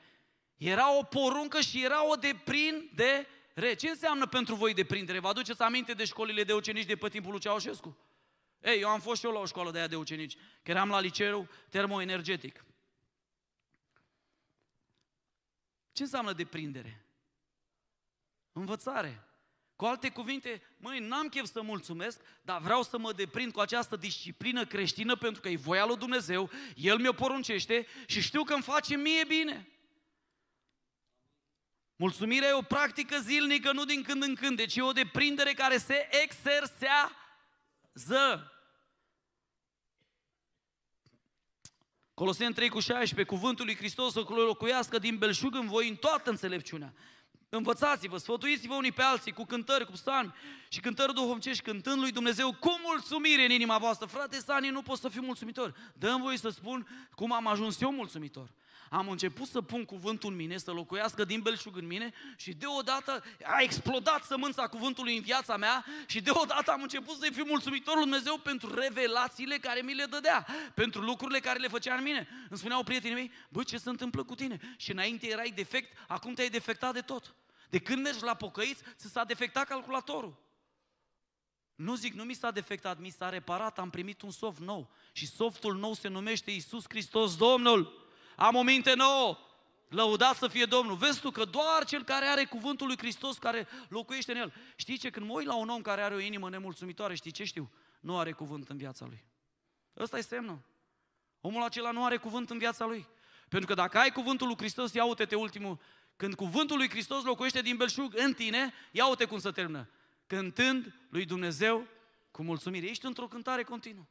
era o poruncă și era o deprindere Re, ce înseamnă pentru voi de deprindere? Vă aduceți aminte de școlile de ucenici de pe timpul lui Ceaușescu? Ei, eu am fost și eu la o școală de aia de ucenici, că eram la liceu termoenergetic. Ce înseamnă de prindere? Învățare. Cu alte cuvinte, măi, n-am chef să mulțumesc, dar vreau să mă deprind cu această disciplină creștină pentru că e voia lui Dumnezeu, El mi-o poruncește și știu că îmi face mie bine. Mulțumirea e o practică zilnică, nu din când în când, deci e o deprindere care se exersează. Coloseni 3 cu 16, cuvântul lui Hristos să locuiască din belșug în voi în toată înțelepciunea. Învățați-vă, sfătuiți-vă unii pe alții cu cântări, cu psalmi și cântări duhovnicești, cântând lui Dumnezeu cu mulțumire în inima voastră. Frate Sani, nu pot să fiu mulțumitor. Dăm voi să spun cum am ajuns eu mulțumitor am început să pun cuvântul în mine, să locuiască din belșug în mine și deodată a explodat sămânța cuvântului în viața mea și deodată am început să-i fiu mulțumitorul Dumnezeu pentru revelațiile care mi le dădea, pentru lucrurile care le făcea în mine. Îmi spuneau prietenii mei, băi, ce se întâmplă cu tine? Și înainte erai defect, acum te-ai defectat de tot. De când mergi la pocăiți, ți s-a defectat calculatorul. Nu zic, nu mi s-a defectat, mi s-a reparat, am primit un soft nou. Și softul nou se numește Isus Hristos Domnul am o minte nouă, lăudat să fie Domnul. Vezi tu că doar cel care are cuvântul lui Hristos care locuiește în el. Știi ce? Când mă uit la un om care are o inimă nemulțumitoare, știi ce știu? Nu are cuvânt în viața lui. Ăsta e semnul. Omul acela nu are cuvânt în viața lui. Pentru că dacă ai cuvântul lui Hristos, ia uite-te ultimul. Când cuvântul lui Hristos locuiește din belșug în tine, ia uite cum se termină. Cântând lui Dumnezeu cu mulțumire. Ești într-o cântare continuă.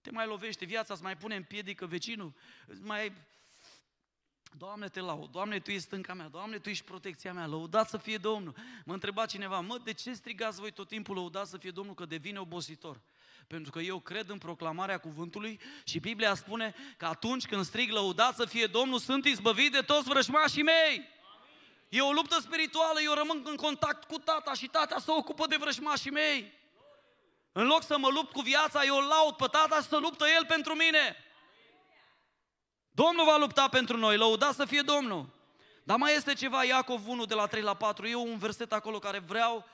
Te mai lovește viața, îți mai pune în piedică vecinul, îți mai Doamne, te laud, Doamne, Tu ești stânca mea, Doamne, Tu ești protecția mea, lăudat să fie Domnul. Mă întreba cineva, mă, de ce strigați voi tot timpul lăudat să fie Domnul, că devine obositor? Pentru că eu cred în proclamarea cuvântului și Biblia spune că atunci când strig lăudat să fie Domnul, sunt izbăvit de toți vrășmașii mei. E o luptă spirituală, eu rămân în contact cu tata și tata se ocupă de vrășmașii mei. În loc să mă lupt cu viața, eu laud pe tata și să luptă el pentru mine. Domnul va lupta pentru noi, lăuda să fie Domnul. Dar mai este ceva, Iacov 1 de la 3 la 4, eu un verset acolo care vreau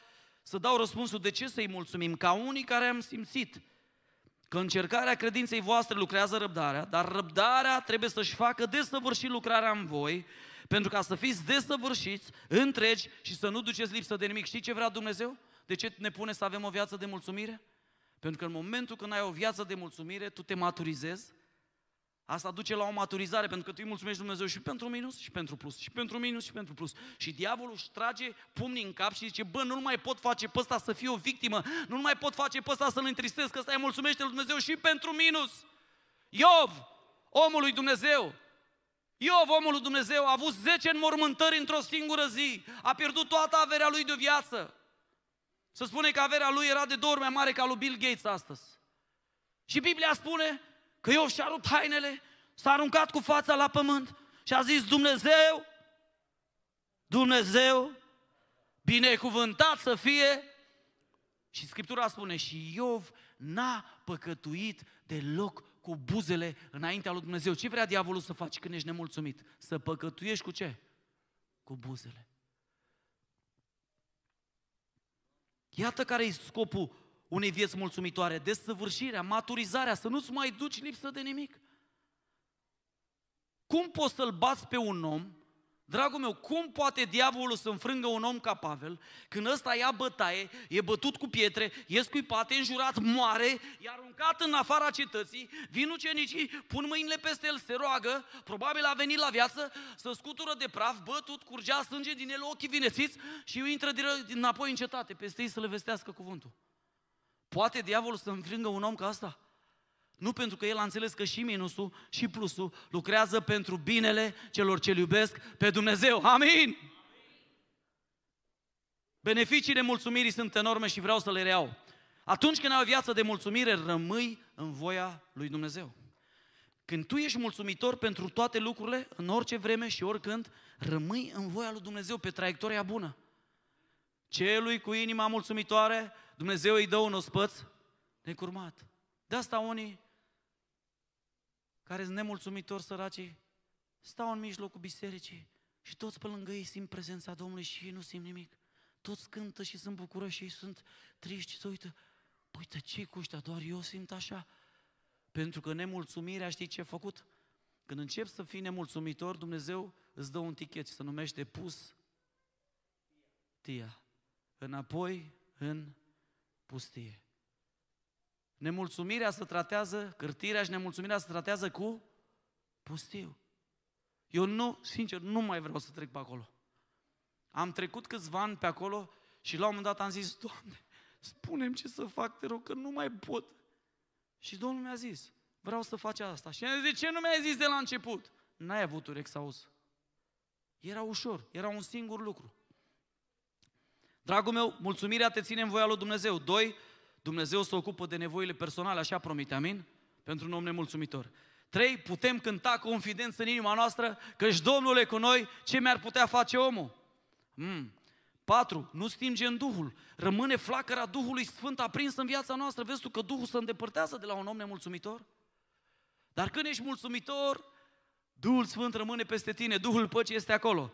să dau răspunsul de ce să-i mulțumim, ca unii care am simțit că încercarea credinței voastre lucrează răbdarea, dar răbdarea trebuie să-și facă desăvârșit lucrarea în voi, pentru ca să fiți desăvârșiți, întregi și să nu duceți lipsă de nimic. Știi ce vrea Dumnezeu? De ce ne pune să avem o viață de mulțumire? Pentru că în momentul când ai o viață de mulțumire, tu te maturizezi, Asta duce la o maturizare, pentru că tu îi mulțumești Dumnezeu și pentru minus, și pentru plus, și pentru minus, și pentru plus. Și diavolul își trage pumnii în cap și zice, bă, nu mai pot face pe ăsta să fie o victimă, nu mai pot face pe ăsta să-l întristez, că ăsta îi mulțumește lui Dumnezeu și pentru minus. Iov, omul lui Dumnezeu, Iov, omul lui Dumnezeu, a avut 10 înmormântări într-o singură zi, a pierdut toată averea lui de viață. Se spune că averea lui era de două ori mai mare ca lui Bill Gates astăzi. Și Biblia spune că eu și-a rupt hainele, s-a aruncat cu fața la pământ și a zis Dumnezeu, Dumnezeu, binecuvântat să fie. Și Scriptura spune, și Iov n-a păcătuit deloc cu buzele înaintea lui Dumnezeu. Ce vrea diavolul să faci când ești nemulțumit? Să păcătuiești cu ce? Cu buzele. Iată care e scopul unei vieți mulțumitoare, desăvârșirea, maturizarea, să nu-ți mai duci lipsă de nimic. Cum poți să-l bați pe un om, dragul meu, cum poate diavolul să înfrângă un om ca Pavel, când ăsta ia bătaie, e bătut cu pietre, e scuipat, e înjurat, moare, e aruncat în afara cetății, vin ucenicii, pun mâinile peste el, se roagă, probabil a venit la viață, să scutură de praf, bătut, curgea sânge din el, ochii vinețiți și intră înapoi în cetate, peste ei să le vestească cuvântul. Poate diavolul să înfrângă un om ca asta? Nu pentru că el a înțeles că și minusul și plusul lucrează pentru binele celor ce iubesc pe Dumnezeu. Amin! Beneficiile mulțumirii sunt enorme și vreau să le reau. Atunci când ai o viață de mulțumire, rămâi în voia lui Dumnezeu. Când tu ești mulțumitor pentru toate lucrurile, în orice vreme și oricând, rămâi în voia lui Dumnezeu pe traiectoria bună. Celui cu inima mulțumitoare Dumnezeu îi dă un ospăț necurmat. De asta unii care sunt nemulțumitori săracii, stau în mijlocul bisericii și toți pe lângă ei simt prezența Domnului și ei nu simt nimic. Toți cântă și sunt bucuroși și ei sunt triști și se uită. Păi de ce cu ăștia? Doar eu simt așa. Pentru că nemulțumirea, știi ce a făcut? Când încep să fii nemulțumitor, Dumnezeu îți dă un tichet, se numește pus tia. Înapoi în pustie. Nemulțumirea se tratează, cârtirea și nemulțumirea se tratează cu pustiu. Eu nu, sincer, nu mai vreau să trec pe acolo. Am trecut câțiva ani pe acolo și la un moment dat am zis, Doamne, spune ce să fac, te rog, că nu mai pot. Și Domnul mi-a zis, vreau să faci asta. Și am zis, de ce nu mi-ai zis de la început? N-ai avut urechi să auzi. Era ușor, era un singur lucru. Dragul meu, mulțumirea te ține în voia lui Dumnezeu. Doi, Dumnezeu se ocupă de nevoile personale, așa promite, amin? Pentru un om nemulțumitor. Trei, putem cânta confidență în inima noastră, că și Domnul e cu noi, ce mi-ar putea face omul? Mm. Patru, nu stinge în Duhul. Rămâne flacăra Duhului Sfânt aprins în viața noastră. Vezi tu că Duhul se îndepărtează de la un om nemulțumitor? Dar când ești mulțumitor, Duhul Sfânt rămâne peste tine, Duhul Păcii este acolo.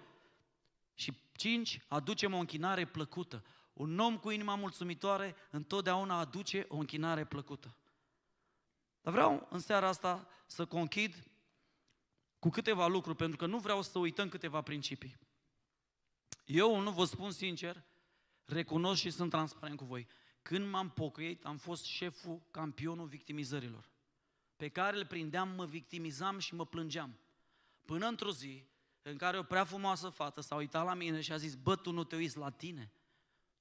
Și cinci, aducem o închinare plăcută. Un om cu inima mulțumitoare întotdeauna aduce o închinare plăcută. Dar vreau în seara asta să conchid cu câteva lucruri, pentru că nu vreau să uităm câteva principii. Eu nu vă spun sincer, recunosc și sunt transparent cu voi. Când m-am pocăit, am fost șeful, campionul victimizărilor. Pe care îl prindeam, mă victimizam și mă plângeam. Până într-o zi, în care o prea frumoasă fată s-a uitat la mine și a zis, bă, tu nu te uiți la tine.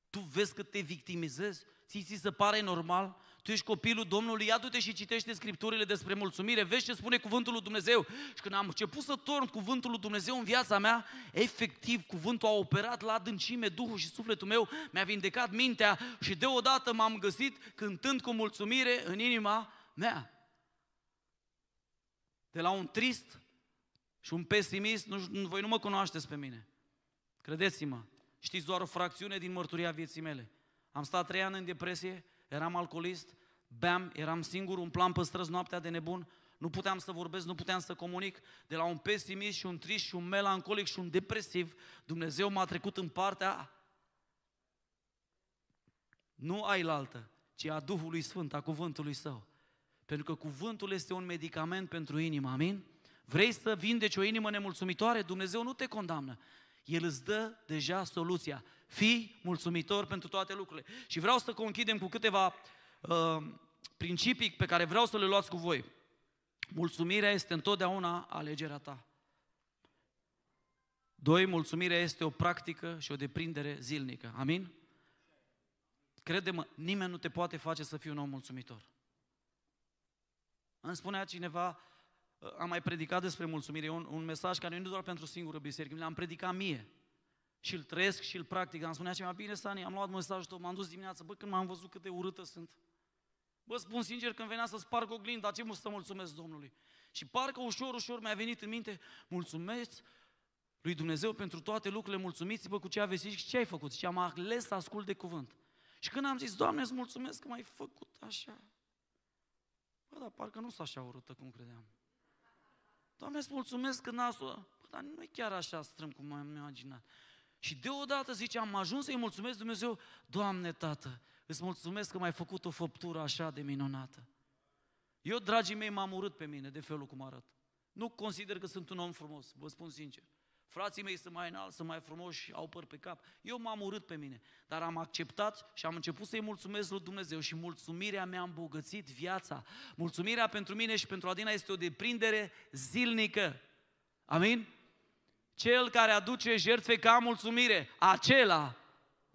Tu vezi că te victimizezi? Ți ți se pare normal? Tu ești copilul Domnului, ia te și citește scripturile despre mulțumire, vezi ce spune cuvântul lui Dumnezeu. Și când am început să torn cuvântul lui Dumnezeu în viața mea, efectiv cuvântul a operat la adâncime Duhul și sufletul meu, mi-a vindecat mintea și deodată m-am găsit cântând cu mulțumire în inima mea. De la un trist și un pesimist, nu, voi nu mă cunoașteți pe mine. Credeți-mă, știți doar o fracțiune din mărturia vieții mele. Am stat trei ani în depresie, eram alcoolist, beam, eram singur, un plan păstrăz noaptea de nebun, nu puteam să vorbesc, nu puteam să comunic. De la un pesimist și un trist și un melancolic și un depresiv, Dumnezeu m-a trecut în partea nu ailaltă, ci a Duhului Sfânt, a Cuvântului Său. Pentru că cuvântul este un medicament pentru inimă, amin? Vrei să vindeci o inimă nemulțumitoare? Dumnezeu nu te condamnă. El îți dă deja soluția. Fii mulțumitor pentru toate lucrurile. Și vreau să conchidem cu câteva uh, principii pe care vreau să le luați cu voi. Mulțumirea este întotdeauna alegerea ta. Doi, mulțumirea este o practică și o deprindere zilnică. Amin? Crede-mă, nimeni nu te poate face să fii un om mulțumitor. Îmi spunea cineva, Uh, am mai predicat despre mulțumire, e un, un mesaj care nu e doar pentru singură biserică, l-am predicat mie. Și îl trăiesc și îl practic. Am spunea ceva, bine, Sani, am luat mesajul tău, m-am dus dimineața, bă, când m-am văzut cât de urâtă sunt. Bă, spun sincer, când venea să sparg oglinda, ce mult să mulțumesc Domnului. Și parcă ușor, ușor mi-a venit în minte, mulțumesc lui Dumnezeu pentru toate lucrurile, mulțumiți-vă cu ce aveți și ce ai făcut. Și am ales să ascult de cuvânt. Și când am zis, Doamne, îți mulțumesc că m-ai făcut așa. Bă, dar parcă nu s așa urâtă cum credeam. Doamne, îți mulțumesc că nasul... Bă, dar nu e chiar așa strâm cum am imaginat. Și deodată, zice, am ajuns să-i mulțumesc Dumnezeu, Doamne, Tată, îți mulțumesc că m-ai făcut o făptură așa de minunată. Eu, dragii mei, m-am urât pe mine de felul cum arăt. Nu consider că sunt un om frumos, vă spun sincer. Frații mei sunt mai înalți, sunt mai frumoși și au păr pe cap. Eu m-am urât pe mine, dar am acceptat și am început să-i mulțumesc lui Dumnezeu și mulțumirea mi-a îmbogățit viața. Mulțumirea pentru mine și pentru Adina este o deprindere zilnică. Amin? Cel care aduce jertfe ca mulțumire, acela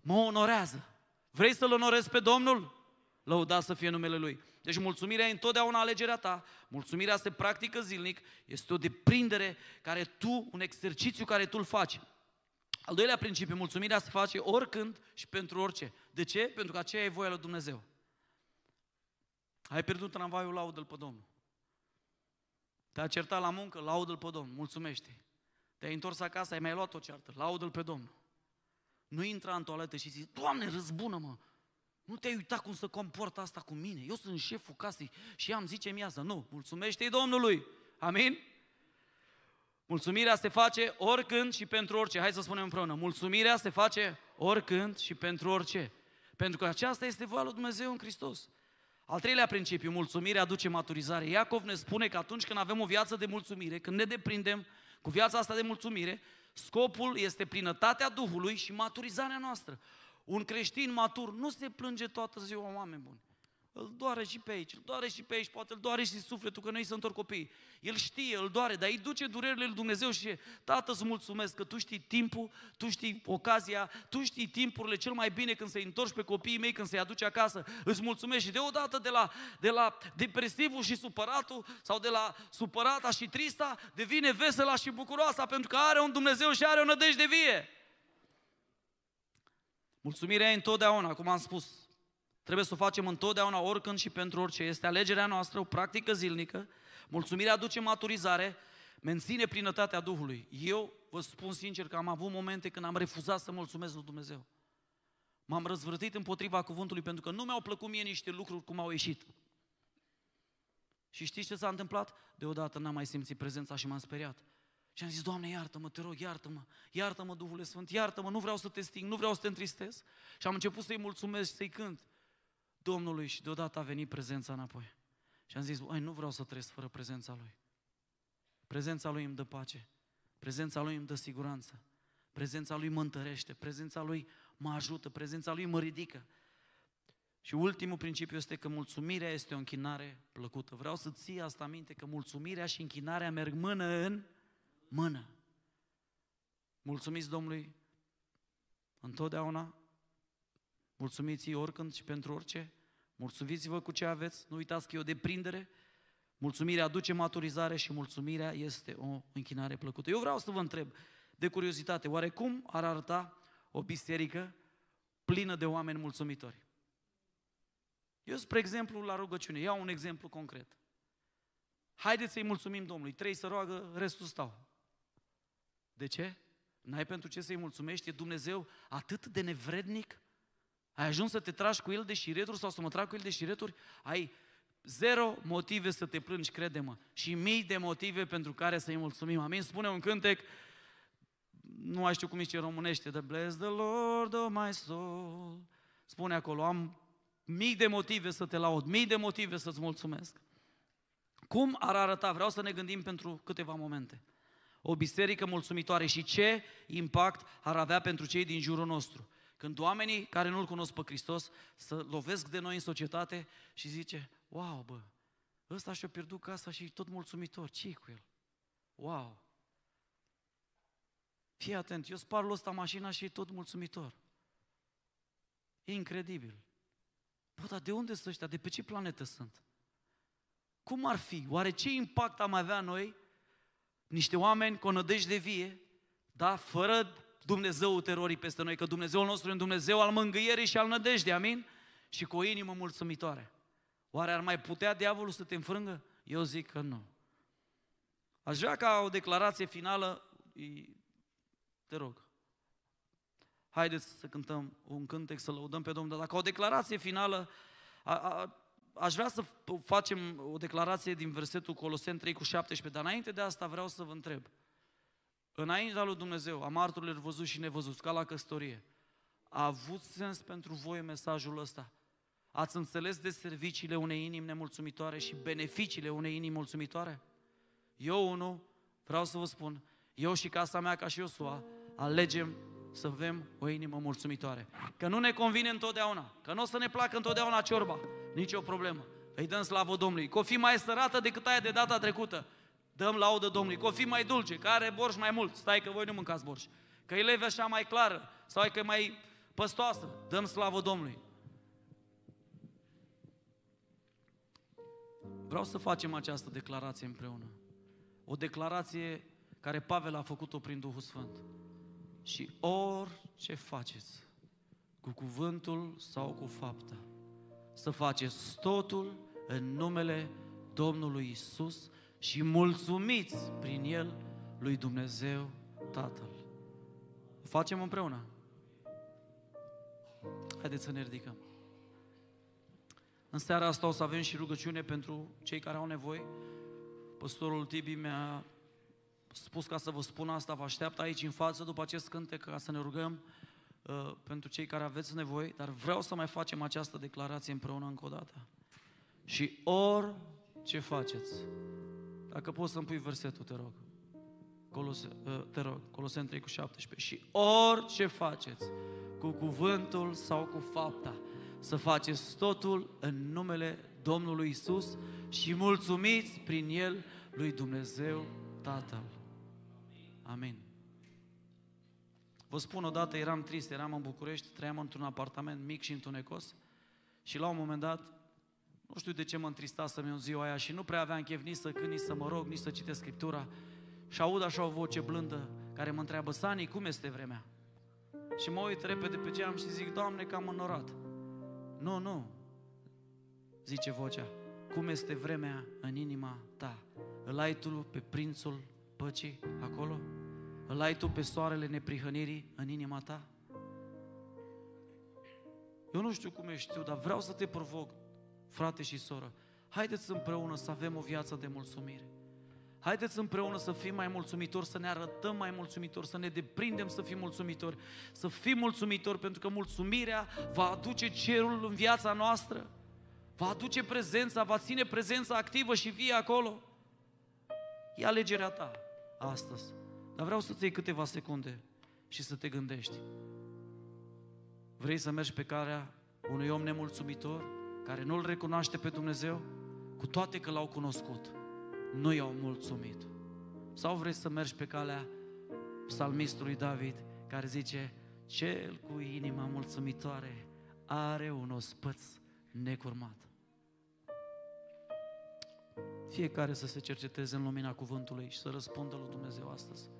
mă onorează. Vrei să-L onorezi pe Domnul? Lăuda să fie numele Lui. Deci mulțumirea e întotdeauna alegerea ta, mulțumirea se practică zilnic, este o deprindere care tu, un exercițiu care tu îl faci. Al doilea principiu, mulțumirea se face oricând și pentru orice. De ce? Pentru că aceea e voia lui Dumnezeu. Ai pierdut tramvaiul, laudă-l pe Domnul. Te-a certat la muncă, laudă-l pe Domnul, mulțumește Te-ai întors acasă, ai mai luat o ceartă, laudă-l pe Domnul. Nu intra în toaletă și zici, Doamne, răzbună-mă, nu te uitat cum să comportă asta cu mine. Eu sunt șeful casei și am zice mi asta. Nu, mulțumește-i Domnului. Amin? Mulțumirea se face oricând și pentru orice. Hai să spunem împreună. Mulțumirea se face oricând și pentru orice. Pentru că aceasta este voia lui Dumnezeu în Hristos. Al treilea principiu, mulțumirea aduce maturizare. Iacov ne spune că atunci când avem o viață de mulțumire, când ne deprindem cu viața asta de mulțumire, scopul este plinătatea Duhului și maturizarea noastră. Un creștin matur nu se plânge toată ziua, oameni buni. Îl doare și pe aici, îl doare și pe aici, poate îl doare și sufletul, că noi întorc copii. El știe, îl doare, dar îi duce durerile lui Dumnezeu și Tată, îți mulțumesc că Tu știi timpul, Tu știi ocazia, Tu știi timpurile cel mai bine când se întorci pe copiii mei, când se aduce acasă. Îți mulțumesc și deodată de la, de la depresivul și supăratul sau de la supărata și trista devine vesela și bucuroasa pentru că are un Dumnezeu și are o nădejde vie. Mulțumirea e întotdeauna, cum am spus. Trebuie să o facem întotdeauna, oricând și pentru orice. Este alegerea noastră, o practică zilnică. Mulțumirea aduce maturizare, menține plinătatea Duhului. Eu vă spun sincer că am avut momente când am refuzat să mulțumesc lui Dumnezeu. M-am răzvrătit împotriva cuvântului pentru că nu mi-au plăcut mie niște lucruri cum au ieșit. Și știți ce s-a întâmplat? Deodată n-am mai simțit prezența și m-am speriat. Și am zis, Doamne, iartă-mă, te rog, iartă-mă, iartă-mă, Duhul Sfânt, iartă-mă, nu vreau să te sting, nu vreau să te întristez. Și am început să-i mulțumesc și să-i cânt Domnului și deodată a venit prezența înapoi. Și am zis, nu vreau să trăiesc fără prezența Lui. Prezența Lui îmi dă pace, prezența Lui îmi dă siguranță, prezența Lui mă întărește, prezența Lui mă ajută, prezența Lui mă ridică. Și ultimul principiu este că mulțumirea este o închinare plăcută. Vreau să ții asta minte, că mulțumirea și închinarea merg mână în mână. Mulțumiți Domnului întotdeauna, mulțumiți-i oricând și pentru orice, mulțumiți-vă cu ce aveți, nu uitați că e o deprindere, mulțumirea aduce maturizare și mulțumirea este o închinare plăcută. Eu vreau să vă întreb, de curiozitate, oare cum ar arăta o biserică plină de oameni mulțumitori? Eu, spre exemplu, la rugăciune, iau un exemplu concret. Haideți să-i mulțumim Domnului. Trei să roagă, restul stau. De ce? N-ai pentru ce să-i mulțumești? E Dumnezeu atât de nevrednic? Ai ajuns să te tragi cu el de șireturi sau să mă trag cu el de șireturi? Ai zero motive să te plângi, crede-mă. Și mii de motive pentru care să-i mulțumim. Amin? Spune un cântec, nu mai știu cum zice românește, de bless the Lord of my soul. Spune acolo, am mii de motive să te laud, mii de motive să-ți mulțumesc. Cum ar arăta? Vreau să ne gândim pentru câteva momente o biserică mulțumitoare și ce impact ar avea pentru cei din jurul nostru. Când oamenii care nu-L cunosc pe Hristos să lovesc de noi în societate și zice, wow, bă, ăsta și-a pierdut casa și tot mulțumitor, ce cu el? Wow! Fii atent, eu spar lui ăsta mașina și e tot mulțumitor. Incredibil. Bă, dar de unde sunt ăștia? De pe ce planetă sunt? Cum ar fi? Oare ce impact am avea noi niște oameni cu o de vie, da, fără Dumnezeu terorii peste noi, că Dumnezeul nostru e un Dumnezeu al mângâierii și al nădejdei, amin? Și cu o inimă mulțumitoare. Oare ar mai putea diavolul să te înfrângă? Eu zic că nu. Aș vrea ca o declarație finală, te rog, haideți să cântăm un cântec, să lăudăm pe Domnul, dar ca o declarație finală, a, a, aș vrea să facem o declarație din versetul Colosen 3 cu 17, dar înainte de asta vreau să vă întreb. Înaintea lui Dumnezeu, a marturilor văzut și nevăzut, ca la căsătorie, a avut sens pentru voi mesajul ăsta? Ați înțeles de serviciile unei inimi nemulțumitoare și beneficiile unei inimi mulțumitoare? Eu, unul, vreau să vă spun, eu și casa mea, ca și Iosua, alegem să avem o inimă mulțumitoare. Că nu ne convine întotdeauna, că nu o să ne placă întotdeauna ciorba, nici o problemă. Îi dăm slavă Domnului, că o fi mai sărată decât aia de data trecută. Dăm laudă Domnului, că o fi mai dulce, că are borș mai mult. Stai că voi nu mâncați borș. Că e leve așa mai clară sau că e mai păstoasă. Dăm slavă Domnului. Vreau să facem această declarație împreună. O declarație care Pavel a făcut-o prin Duhul Sfânt. Și orice faceți, cu cuvântul sau cu fapta, să faceți totul în numele Domnului Isus și mulțumiți prin El lui Dumnezeu Tatăl. O facem împreună. Haideți să ne ridicăm. În seara asta o să avem și rugăciune pentru cei care au nevoie. Păstorul Tibi mi-a spus ca să vă spun asta, vă așteaptă aici în față după acest cântec ca să ne rugăm uh, pentru cei care aveți nevoie, dar vreau să mai facem această declarație împreună încă o dată. Și or ce faceți, dacă poți să-mi pui versetul, te rog, Colose, uh, te rog, Coloseni 3 cu 17, și orice faceți, cu cuvântul sau cu fapta, să faceți totul în numele Domnului Isus și mulțumiți prin El lui Dumnezeu Tatăl. Amin. Vă spun, odată eram trist, eram în București, trăiam într-un apartament mic și întunecos și la un moment dat, nu știu de ce mă întrista să mi o ziua aia și nu prea aveam chef nici să cânt, nici să mă rog, nici să citesc Scriptura și aud așa o voce blândă care mă întreabă, Sani, cum este vremea? Și mă uit repede pe geam și zic, Doamne, că am înorat. Nu, nu, zice vocea, cum este vremea în inima ta? Îl ai tu pe prințul păcii acolo? Îl ai tu pe soarele neprihănirii în inima ta? Eu nu știu cum ești tu, dar vreau să te provoc, frate și soră. Haideți împreună să avem o viață de mulțumire. Haideți împreună să fim mai mulțumitori, să ne arătăm mai mulțumitori, să ne deprindem să fim mulțumitori, să fim mulțumitori, pentru că mulțumirea va aduce cerul în viața noastră, va aduce prezența, va ține prezența activă și vie acolo. E alegerea ta astăzi. Dar vreau să-ți iei câteva secunde și să te gândești. Vrei să mergi pe calea unui om nemulțumitor, care nu-L recunoaște pe Dumnezeu, cu toate că L-au cunoscut, nu i-au mulțumit. Sau vrei să mergi pe calea psalmistului David, care zice, cel cu inima mulțumitoare are un ospăț necurmat. Fiecare să se cerceteze în lumina cuvântului și să răspundă lui Dumnezeu astăzi.